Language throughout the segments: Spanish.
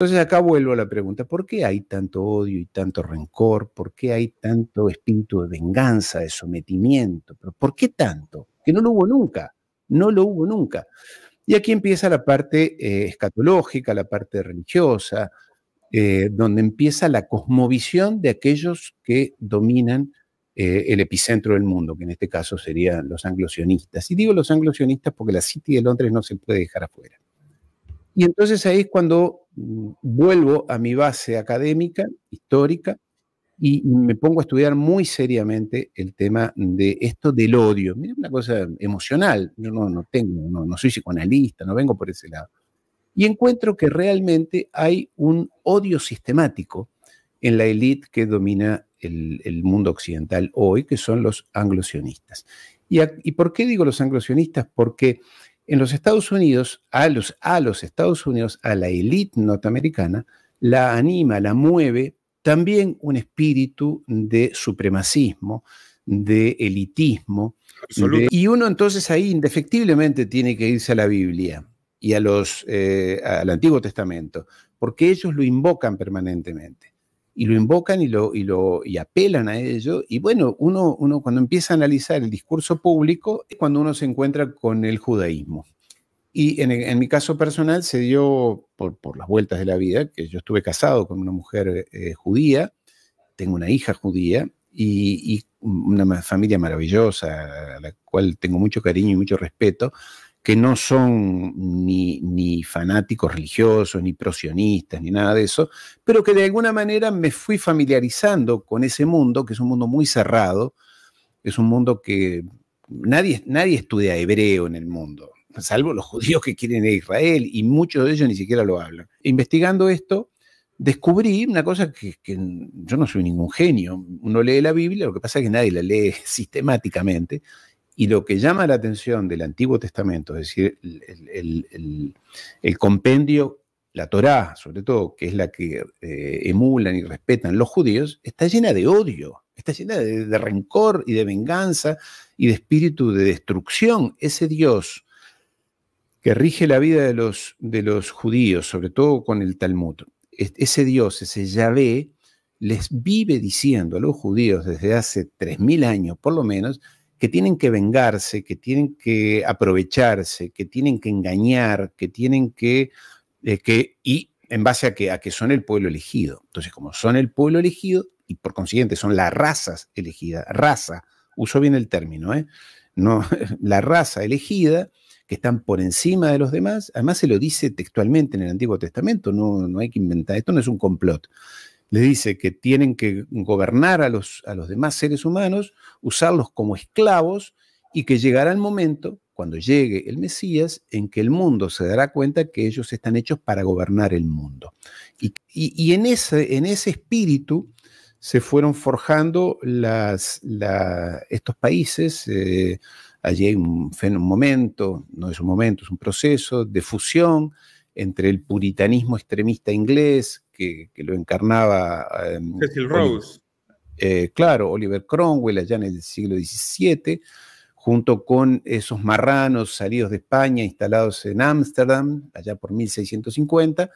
Entonces acá vuelvo a la pregunta, ¿por qué hay tanto odio y tanto rencor? ¿Por qué hay tanto espíritu de venganza, de sometimiento? ¿Pero ¿Por qué tanto? Que no lo hubo nunca, no lo hubo nunca. Y aquí empieza la parte eh, escatológica, la parte religiosa, eh, donde empieza la cosmovisión de aquellos que dominan eh, el epicentro del mundo, que en este caso serían los anglosionistas. Y digo los anglosionistas porque la City de Londres no se puede dejar afuera. Y entonces ahí es cuando mm, vuelvo a mi base académica, histórica, y me pongo a estudiar muy seriamente el tema de esto del odio. Mira, una cosa emocional, yo no, no tengo, no, no soy psicoanalista, no vengo por ese lado. Y encuentro que realmente hay un odio sistemático en la élite que domina el, mundo occidental hoy, que son los anglosionistas. ¿Y, ¿Y por qué digo los anglosionistas? Porque en los Estados Unidos, a los, a los Estados Unidos, a la élite norteamericana, la anima, la mueve también un espíritu de supremacismo, de elitismo. y uno entonces ahí indefectiblemente tiene que irse a la Biblia y a los, eh, al Antiguo Testamento, porque ellos lo invocan permanentemente y lo invocan y, lo, y, lo, y apelan a ello. Y bueno, uno, uno cuando empieza a analizar el discurso público es cuando uno se encuentra con el judaísmo. Y en, mi caso personal se dio, por, las vueltas de la vida, que yo estuve casado con una mujer eh, judía, tengo una hija judía y, y una familia maravillosa a la cual tengo mucho cariño y mucho respeto que no son ni, ni fanáticos religiosos, ni prosionistas, ni nada de eso, pero que de alguna manera me fui familiarizando con ese mundo, que es un mundo muy cerrado, es un mundo que nadie, nadie estudia hebreo en el mundo, salvo los judíos que quieren ir a Israel, y muchos de ellos ni siquiera lo hablan. Investigando esto, descubrí una cosa que, que, yo no soy ningún genio. Uno lee la Biblia, lo que pasa es que nadie la lee sistemáticamente. Y lo que llama la atención del Antiguo Testamento, es decir, el, compendio, la Torá, sobre todo, que es la que eh, emulan y respetan los judíos, está llena de odio, está llena de, rencor y de venganza y de espíritu de destrucción. Ese Dios que rige la vida de los, de los judíos, sobre todo con el Talmud, ese Dios, ese Yahvé, les vive diciendo a los judíos desde hace 3.000 años por lo menos que tienen que vengarse, que tienen que aprovecharse, que tienen que engañar, que tienen que, eh, que y en base a que, a que son el pueblo elegido. Entonces, como son el pueblo elegido, y por consiguiente son las razas elegidas, raza, uso bien el término, ¿eh? No, la raza elegida, que están por encima de los demás, además se lo dice textualmente en el Antiguo Testamento, no, no hay que inventar, esto no es un complot, le dice que tienen que gobernar a los, a los demás seres humanos, usarlos como esclavos y que llegará el momento, cuando llegue el Mesías, en que el mundo se dará cuenta que ellos están hechos para gobernar el mundo. Y, en, ese, en ese espíritu se fueron forjando las, estos países. Eh, allí hay un, un momento, no es un momento, es un proceso de fusión entre el puritanismo extremista inglés que, lo encarnaba. Em, Cecil Rose. Eh, claro, Oliver Cromwell, allá en el siglo XVII, junto con esos marranos salidos de España, instalados en Ámsterdam, allá por 1650,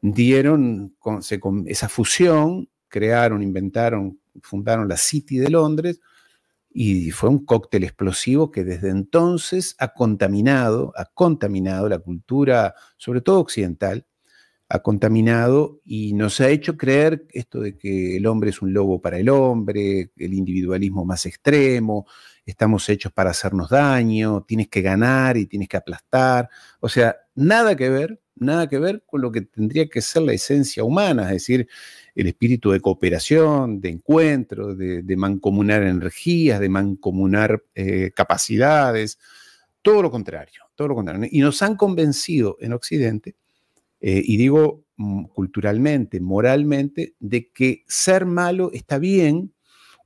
dieron con esa fusión, crearon, inventaron, fundaron la City de Londres, y fue un cóctel explosivo que desde entonces ha contaminado, ha contaminado la cultura, sobre todo occidental, ha contaminado y nos ha hecho creer esto de que el hombre es un lobo para el hombre, el individualismo más extremo, estamos hechos para hacernos daño, tienes que ganar y tienes que aplastar. O sea, nada que ver, nada que ver con lo que tendría que ser la esencia humana, es decir, el espíritu de cooperación, de encuentro, de, mancomunar energías, de mancomunar eh, capacidades, todo lo contrario, todo lo contrario. Y nos han convencido en Occidente eh, y digo mm, culturalmente, moralmente, de que ser malo está bien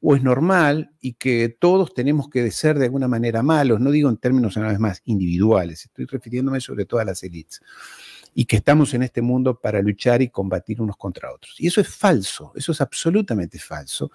o es normal y que todos tenemos que ser de alguna manera malos, no digo en términos una vez más individuales, estoy refiriéndome sobre todo a las élites, y que estamos en este mundo para luchar y combatir unos contra otros. Y eso es falso, eso es absolutamente falso.